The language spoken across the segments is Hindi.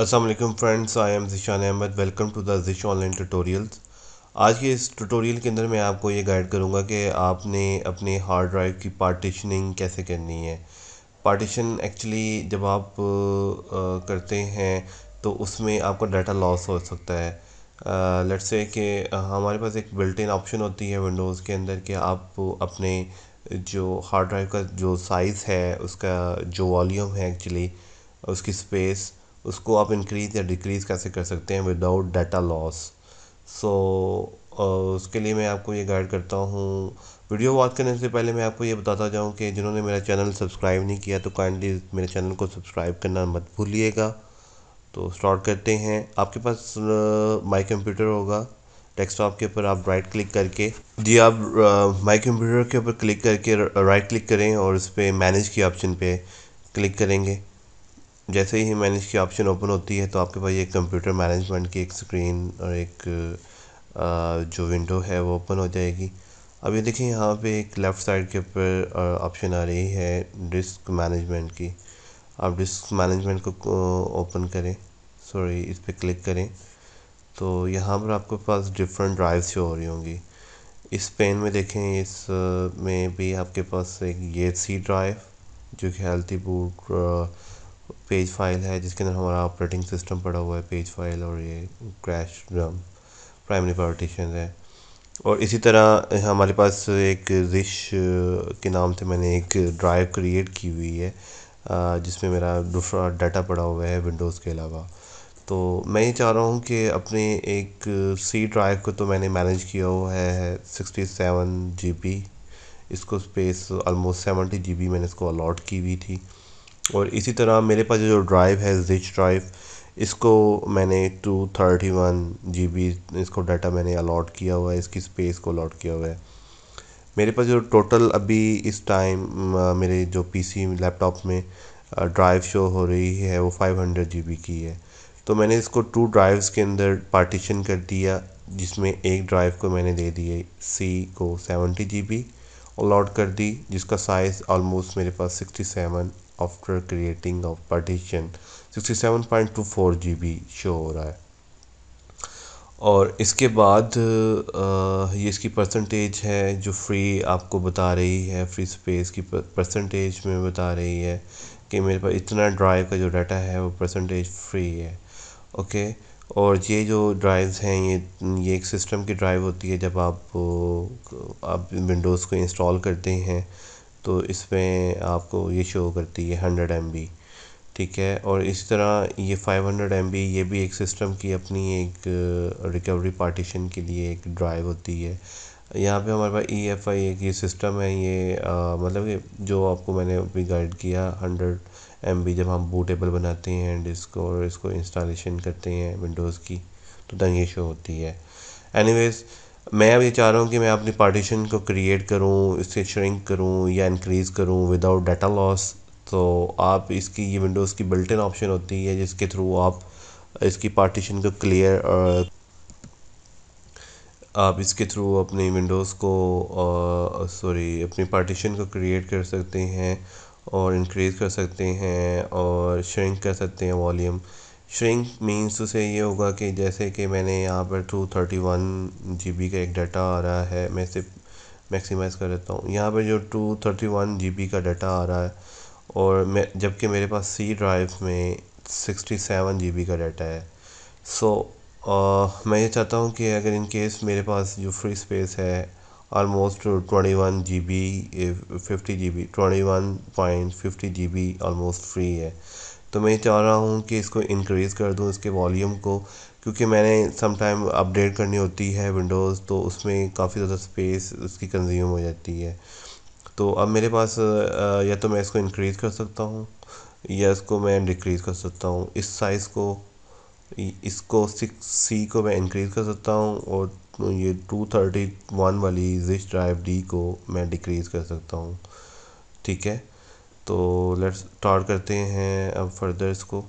Aslam friends I am Zishan Ahmed welcome to the Zish online tutorials आज के इस ट्यूटोरियल के अंदर मैं आपको ये गाइड करूँगा कि आपने अपने हार्ड ड्राइव की पार्टीशनिंग कैसे करनी है पार्टीशन एक्चुअली जब आप आ, करते हैं तो उसमें आपका डाटा लॉस हो सकता है लेट्स से कि हमारे पास एक बिल्ट इन ऑप्शन होती है विंडोज़ के अंदर कि आप अपने जो हार्ड ड्राइव का जो साइज़ है उसका जो वॉल्यूम है एक्चुअली उसकी स्पेस उसको आप इंक्रीज़ या डिक्रीज़ कैसे कर सकते हैं विदाउट डाटा लॉस सो उसके लिए मैं आपको ये गाइड करता हूँ वीडियो वॉच करने से पहले मैं आपको ये बताता जाऊँ कि जिन्होंने मेरा चैनल सब्सक्राइब नहीं किया तो काइंडली मेरे चैनल को सब्सक्राइब करना मत भूलिएगा तो स्टार्ट करते हैं आपके पास माई कंप्यूटर होगा डेस्कटॉप के ऊपर आप राइट क्लिक करके जी आप माई कंप्यूटर के ऊपर क्लिक करके राइट क्लिक करें और उस पर मैनेज की ऑप्शन पे क्लिक करेंगे जैसे ही मैनेज की ऑप्शन ओपन होती है तो आपके पास ये कंप्यूटर मैनेजमेंट की एक स्क्रीन और एक जो विंडो है वो ओपन हो जाएगी अब ये देखिए यहाँ पे एक लेफ़्ट साइड के ऊपर ऑप्शन आ रही है डिस्क मैनेजमेंट की आप डिस्क मैनेजमेंट को ओपन करें सॉरी इस पर क्लिक करें तो यहाँ पर आपके पास डिफरेंट ड्राइव शो हो रही होंगी इस पेन में देखें इस में भी आपके पास एक ये सी ड्राइव जो कि हेल्थी बूट पेज फाइल है जिसके अंदर हमारा ऑपरेटिंग सिस्टम पड़ा हुआ है पेज फाइल और ये क्रैश ड्रम प्राइमरी पार्टीशन है और इसी तरह हमारे पास एक रिश के नाम से मैंने एक ड्राइव क्रिएट की हुई है जिसमें मेरा दूसरा डाटा पड़ा हुआ है विंडोज़ के अलावा तो मैं ये चाह रहा हूँ कि अपने एक सी ड्राइव को तो मैंने मैनेज किया हुआ है सिक्सटी सेवन जी बी इसको space almost seventy G B मैंने इसको अलॉट की हुई थी और इसी तरह मेरे पास जो ड्राइव है ज़िच ड्राइव इसको मैंने two thirty one G B इसको डाटा मैंने अलॉट किया हुआ है इसकी स्पेस को अलॉट किया हुआ है मेरे पास जो टोटल अभी इस टाइम मेरे जो पीसी लैपटॉप में ड्राइव शो हो रही है वो फाइव हंड्रेड जी बी की है तो मैंने इसको टू ड्राइव्स के अंदर पार्टीशन कर दिया जिसमें एक ड्राइव को मैंने दे दिए सी को सेवेंटी जी बी अलॉट कर दी जिसका साइज़ ऑलमोस्ट मेरे पास sixty seven after creating of partition 67.24 GB show हो रहा है और इसके बाद ये इसकी परसेंटेज है जो फ्री आपको बता रही है फ्री स्पेस की परसेंटेज में बता रही है कि मेरे पास इतना ड्राइव का जो डाटा है वो परसेंटेज फ्री है ओके और ये जो ड्राइव्स हैं ये ये एक सिस्टम की ड्राइव होती है जब आप आप विंडोज़ को इंस्टॉल करते हैं तो इसमें आपको ये शो करती है हंड्रेड एम बी ठीक है और इसी तरह ये फाइव हंड्रेड एम बी ये भी एक सिस्टम की अपनी एक रिकवरी uh, पार्टीशन के लिए एक ड्राइव होती है यहाँ पे हमारे पास ई एफ आई एक ये सिस्टम है ये आ, uh, मतलब ये जो आपको मैंने अभी गाइड किया हंड्रेड एम बी जब हम बूटेबल बनाते हैं एंड इसको और इसको इंस्टॉलेशन करते हैं विंडोज़ की तो तंग ये शो होती है एनीवेज़ मैं अब ये चाह रहा हूँ कि मैं अपनी पार्टीशन को क्रिएट करूँ इसे श्रिंक करूँ या इंक्रीज करूँ विदाउट डाटा लॉस तो आप इसकी ये विंडोज़ की बिल्टिन ऑप्शन होती है जिसके थ्रू आप इसकी पार्टीशन को क्लियर आप इसके थ्रू अपनी विंडोज़ को सॉरी अपनी पार्टीशन को क्रिएट कर सकते हैं और इंक्रीज़ कर सकते हैं और श्रिंक कर सकते हैं वॉल्यूम श्रिंक मीन्स से ये होगा कि जैसे कि मैंने यहाँ पर two thirty one G B का एक डाटा आ रहा है मैं इसे मैक्सिमाइज़ कर देता हूँ यहाँ पर जो two thirty one G B का डाटा आ रहा है और मैं जबकि मेरे पास सी ड्राइव में सिक्सटी सेवन जी बी का डाटा है सो so, uh, मैं ये चाहता हूँ कि अगर इन केस मेरे पास जो फ्री स्पेस है almost twenty one G B fifty G B twenty one point fifty G B almost free है तो मैं चाह रहा हूँ कि इसको इनक्रीज़ कर दूँ इसके वॉल्यूम को क्योंकि मैंने समटाइम अपडेट करनी होती है विंडोज़ तो उसमें काफ़ी ज़्यादा स्पेस उसकी कंज़्यूम हो जाती है तो अब मेरे पास या तो मैं इसको इनक्रीज़ कर सकता हूँ या इसको मैं डिक्रीज़ कर सकता हूँ इस साइज़ को इसको सिक्स सी को मैं इंक्रीज़ कर सकता हूँ और ये टू थर्टी वन वाली जिस ड्राइव डी को मैं डिक्रीज़ कर सकता हूँ ठीक है तो लेट्स स्टार्ट करते हैं अब फर्दर इसको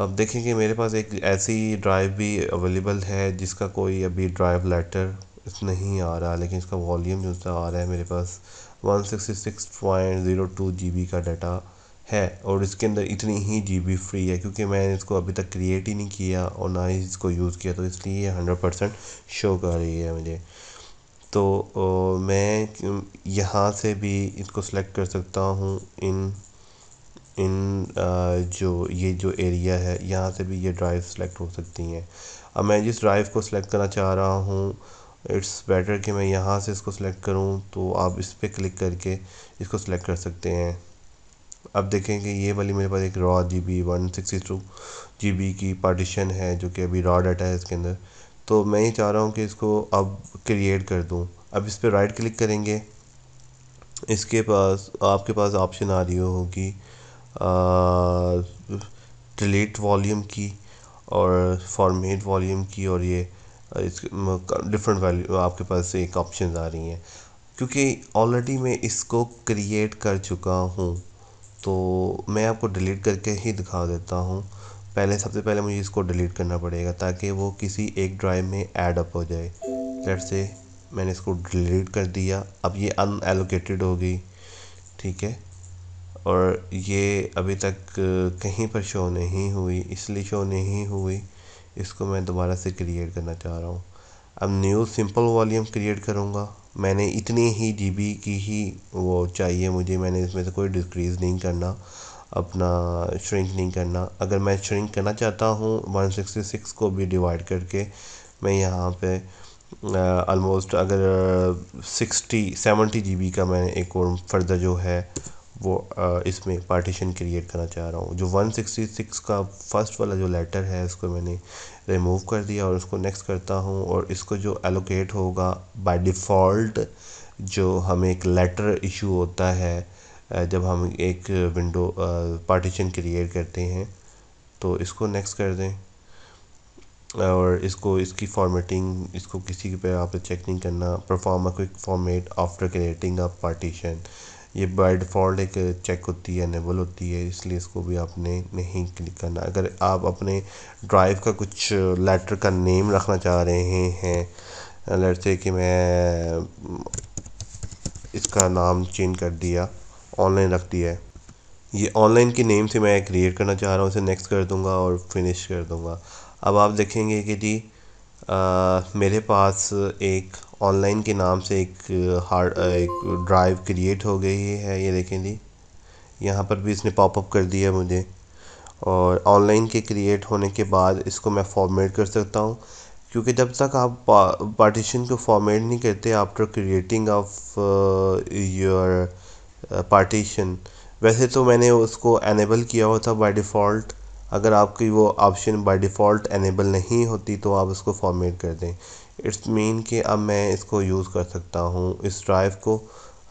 अब देखें कि मेरे पास एक ऐसी ड्राइव भी अवेलेबल है जिसका कोई अभी ड्राइव लेटर नहीं आ रहा लेकिन इसका वॉल्यूम जो उसका आ रहा है मेरे पास one sixty six point zero two G B का डाटा है और इसके अंदर इतनी ही जी बी फ्री है क्योंकि मैंने इसको अभी तक क्रिएट ही नहीं किया और ना ही इसको यूज़ किया तो इसलिए ये हंड्रेड परसेंट शो कर रही है मुझे तो मैं यहाँ से भी इसको सेलेक्ट कर सकता हूँ इन इन जो ये जो एरिया है यहाँ से भी ये ड्राइव सेलेक्ट हो सकती हैं अब मैं जिस ड्राइव को सेलेक्ट करना चाह रहा हूँ इट्स बेटर कि मैं यहाँ से इसको सेलेक्ट करूँ तो आप इस पर क्लिक करके इसको सेलेक्ट कर सकते हैं अब देखें कि ये वाली मेरे पास एक raw G B one sixty two G B की पार्टीशन है जो कि अभी रॉ डाटा है इसके अंदर तो मैं ये चाह रहा हूँ कि इसको अब क्रिएट कर दूँ अब इस पर राइट क्लिक करेंगे इसके पास आपके पास ऑप्शन आ रही होगी डिलीट वॉल्यूम की और फॉर्मेट वॉल्यूम की और ये इस डिफरेंट वैल्यू आपके पास एक ऑप्शन आ रही हैं क्योंकि ऑलरेडी मैं इसको क्रिएट कर चुका हूँ तो मैं आपको डिलीट करके ही दिखा देता हूँ पहले सबसे पहले मुझे इसको डिलीट करना पड़ेगा ताकि वो किसी एक ड्राइव में एड अप हो जाए लेट्स से मैंने इसको डिलीट कर दिया अब ये एलोकेटेड हो गई ठीक है और ये अभी तक कहीं पर शो नहीं हुई इसलिए शो नहीं हुई इसको मैं दोबारा से क्रिएट करना चाह रहा हूँ अब न्यू सिंपल वॉल्यूम क्रिएट करूँगा मैंने इतनी ही जीबी की ही वो चाहिए मुझे मैंने इसमें से कोई डिक्रीज़ नहीं करना अपना श्रिंक नहीं करना अगर मैं श्रिंक करना चाहता हूँ वन सिक्सटी सिक्स को भी डिवाइड करके मैं यहाँ पे आलमोस्ट अगर सिक्सटी सेवेंटी जी का मैं एक और फर्दर जो है वो इसमें पार्टीशन क्रिएट करना चाह रहा हूँ जो 166 का फर्स्ट वाला जो लेटर है इसको मैंने रिमूव कर दिया और उसको नेक्स्ट करता हूँ और इसको जो एलोकेट होगा बाई डिफ़ॉल्ट जो हमें एक लेटर इशू होता है जब हम एक विंडो पार्टीशन क्रिएट करते हैं तो इसको नेक्स्ट कर दें और इसको इसकी फॉर्मेटिंग इसको किसी पे आप चेक नहीं करना perform a quick format after creating a partition ये बाय डिफ़ॉल्ट एक चेक होती है इनेबल होती है इसलिए इसको भी आपने नहीं क्लिक करना अगर आप अपने ड्राइव का कुछ लेटर का नेम रखना चाह रहे हैं लेट से कि मैं इसका नाम चेंज कर दिया ऑनलाइन रख दिया है ये ऑनलाइन के नेम से मैं क्रिएट करना चाह रहा हूँ इसे नेक्स्ट कर दूँगा और फिनिश कर दूँगा अब आप देखेंगे कि जी मेरे पास एक ऑनलाइन के नाम से एक हार्ड एक ड्राइव क्रिएट हो गई है ये देखें जी यहाँ पर भी इसने पॉपअप कर दिया मुझे और ऑनलाइन के क्रिएट होने के बाद इसको मैं फॉर्मेट कर सकता हूँ क्योंकि जब तक आप पार्टीशन को फॉर्मेट नहीं करते after creating of your partition uh, वैसे तो मैंने उसको एनेबल किया हुआ था बाई डिफ़ॉल्ट अगर आपकी वो ऑप्शन बाई डिफ़ॉल्ट एनेबल नहीं होती तो आप उसको फॉर्मेट कर दें इट्स मीन कि अब मैं इसको यूज़ कर सकता हूँ इस ड्राइव को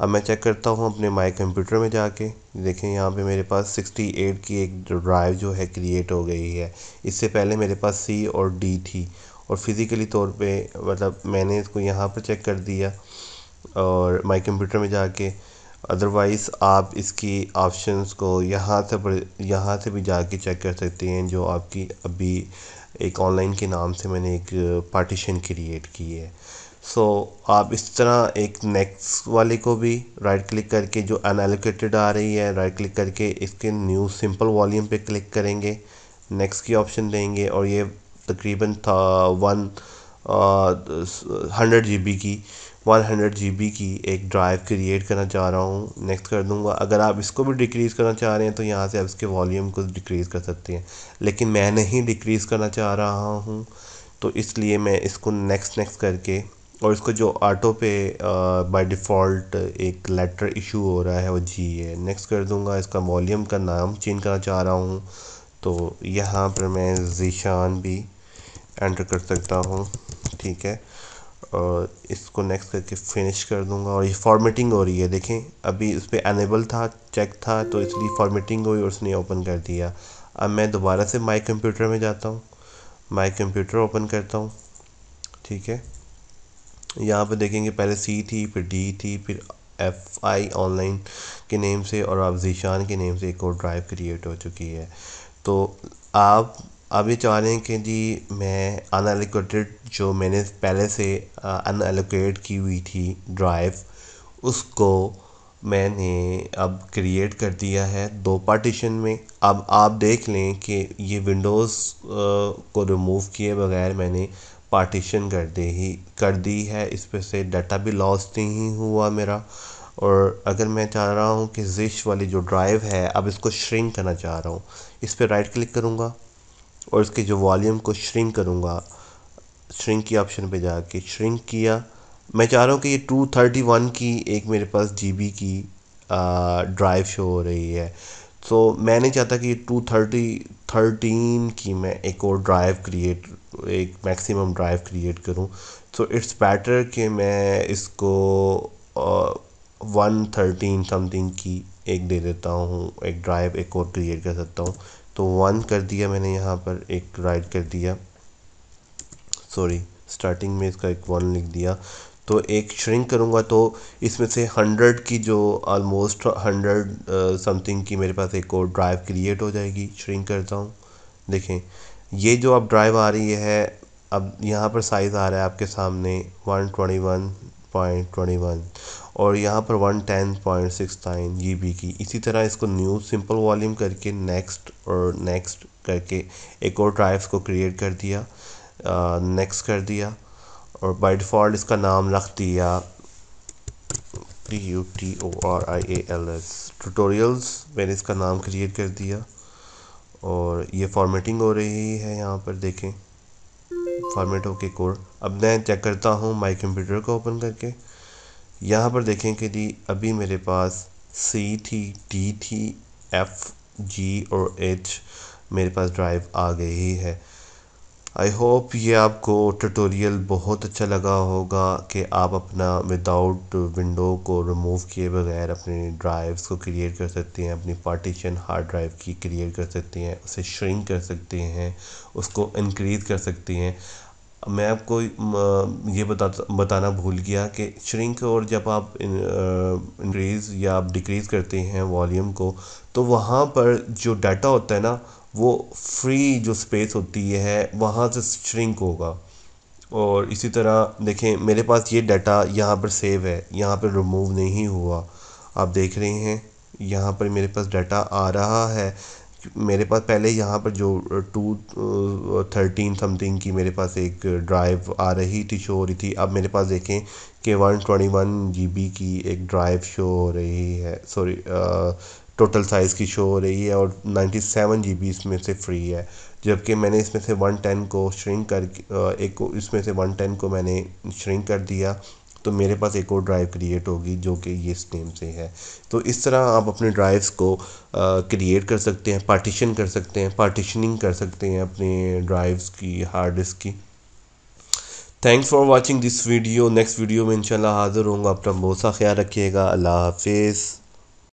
अब मैं चेक करता हूँ अपने माई कंप्यूटर में जाके देखें यहाँ पे मेरे पास 68 की एक ड्राइव जो है क्रिएट हो गई है इससे पहले मेरे पास सी और डी थी और फिज़िकली तौर पे मतलब मैंने इसको यहाँ पर चेक कर दिया और माई कंप्यूटर में जाके अदरवाइज़ आप इसकी ऑप्शंस को यहाँ से यहाँ से भी जाके चेक कर सकते हैं जो आपकी अभी एक ऑनलाइन के नाम से मैंने एक पार्टीशन क्रिएट की है सो so, आप इस तरह एक नेक्स्ट वाले को भी राइट क्लिक करके जो अनएलोकेटेड आ रही है राइट क्लिक करके इसके न्यू सिंपल वॉल्यूम पे क्लिक करेंगे नेक्स्ट की ऑप्शन देंगे और ये तकरीबन था वन हंड्रेड जी की वन हंड्रेड जी बी की एक ड्राइव क्रिएट करना चाह रहा हूँ नेक्स्ट कर दूँगा अगर आप इसको भी डिक्रीज़ करना चाह रहे हैं तो यहाँ से आप इसके वॉल्यूम को डिक्रीज़ कर सकते हैं लेकिन मैं नहीं डिक्रीज़ करना चाह रहा हूँ तो इसलिए मैं इसको नेक्स्ट नेक्स्ट करके और इसको जो ऑटो पे बाय डिफ़ॉल्ट एक लेटर इशू हो रहा है वो जी है नेक्स्ट कर दूँगा इसका वॉल्यूम का नाम चेंज करना चाह रहा हूँ तो यहाँ पर मैं जीशान भी एंटर कर सकता हूँ ठीक है और इसको नेक्स्ट करके फिनिश कर दूंगा और ये फॉर्मेटिंग हो रही है देखें अभी उस पर अनेबल था चेक था तो इसलिए फॉर्मेटिंग हुई और उसने ओपन कर दिया अब मैं दोबारा से माई कंप्यूटर में जाता हूँ माई कंप्यूटर ओपन करता हूँ ठीक है यहाँ पर देखेंगे पहले सी थी फिर डी थी फिर एफ आई ऑनलाइन के नेम से और अब जीशान के नेम से एक और ड्राइव क्रिएट हो चुकी है तो आप आप ये चाह रहे हैं कि जी मैं अनएलोकेटेड जो मैंने पहले से अनएलोकेट की हुई थी ड्राइव उसको मैंने अब क्रिएट कर दिया है दो पार्टीशन में अब आप देख लें कि ये विंडोज़ को रिमूव किए बगैर मैंने पार्टीशन कर दे ही कर दी है इस पर से डाटा भी लॉस नहीं हुआ मेरा और अगर मैं चाह रहा हूँ कि जिश वाली जो ड्राइव है अब इसको श्रिंक करना चाह रहा हूँ इस पर राइट क्लिक करूँगा और इसके जो वॉल्यूम को श्रिंक करूँगा श्रिंक की ऑप्शन पे जाके श्रिंक किया मैं चाह रहा हूँ कि ये टू थर्टी वन की एक मेरे पास जी बी की ड्राइव शो हो रही है तो so, मैं नहीं चाहता कि टू थर्टी थर्टीन की मैं एक और ड्राइव क्रिएट एक मैक्सिमम ड्राइव क्रिएट करूं सो इट्स बेटर कि मैं इसको वन थर्टीन समथिंग की एक दे देता हूं एक ड्राइव एक और क्रिएट कर सकता हूं तो वन कर दिया मैंने यहाँ पर एक राइट कर दिया सॉरी स्टार्टिंग में इसका एक वन लिख दिया तो एक श्रिंक करूँगा तो इसमें से हंड्रेड की जो ऑलमोस्ट हंड्रेड समथिंग की मेरे पास एक और ड्राइव क्रिएट हो जाएगी श्रिंक करता हूँ देखें ये जो अब ड्राइव आ रही है अब यहाँ पर साइज़ आ रहा है आपके सामने one twenty one point twenty one और यहाँ पर one ten point six nine G B की इसी तरह इसको न्यू सिंपल वॉल्यूम करके नेक्स्ट और नेक्स्ट करके एक और ड्राइव को क्रिएट कर दिया नेक्स्ट कर दिया और बाई डिफ़ॉल्ट इसका नाम रख दिया T U T O R I A L S tutorials मैंने इसका नाम क्रिएट कर दिया और ये फॉर्मेटिंग हो रही है यहाँ पर देखें फॉर्मेट होके कोर अब मैं चेक करता हूँ माई कंप्यूटर को ओपन करके यहाँ पर देखें कि जी अभी मेरे पास सी थी डी थी एफ जी और एच मेरे पास ड्राइव आ गई है आई होप ये आपको ट्यूटोरियल बहुत अच्छा लगा होगा कि आप अपना विदाउट विंडो को रिमूव किए बगैर अपने ड्राइव्स को क्रिएट कर सकते हैं अपनी पार्टीशन हार्ड ड्राइव की क्रिएट कर सकते हैं उसे श्रिंक कर सकते हैं उसको इनक्रीज़ कर सकते हैं मैं आपको ये बता बताना भूल गया कि श्रिंक और जब आप इंक्रीज़ या आप डिक्रीज़ करते हैं वॉल्यूम को तो वहाँ पर जो डाटा होता है ना वो फ्री जो स्पेस होती है वहाँ से श्रिंक होगा और इसी तरह देखें मेरे पास ये डाटा यहाँ पर सेव है यहाँ पर रिमूव नहीं हुआ आप देख रहे हैं यहाँ पर मेरे पास डाटा आ रहा है मेरे पास पहले यहाँ पर जो टू थर्टीन समथिंग की मेरे पास एक ड्राइव आ रही थी शो हो रही थी अब मेरे पास देखें कि one twenty one G B की एक ड्राइव शो हो रही है सॉरी टोटल साइज़ की शो हो रही है और नाइन्टी सेवन जी बी इसमें से फ्री है जबकि मैंने इसमें से वन टेन को श्रिंक कर एक को इसमें से वन टेन को मैंने श्रिंक कर दिया तो मेरे पास एक और ड्राइव क्रिएट होगी जो कि ये इस नेम से है तो इस तरह आप अपने ड्राइव्स को क्रिएट कर सकते हैं पार्टीशन कर सकते हैं पार्टीशनिंग कर सकते हैं अपने ड्राइव्स की हार्ड डिस्क की thanks for watching this video next video में इंशाल्लाह हाज़िर होंगे अपना बहुत सा ख्याल रखिएगा अल्लाह हाफिज़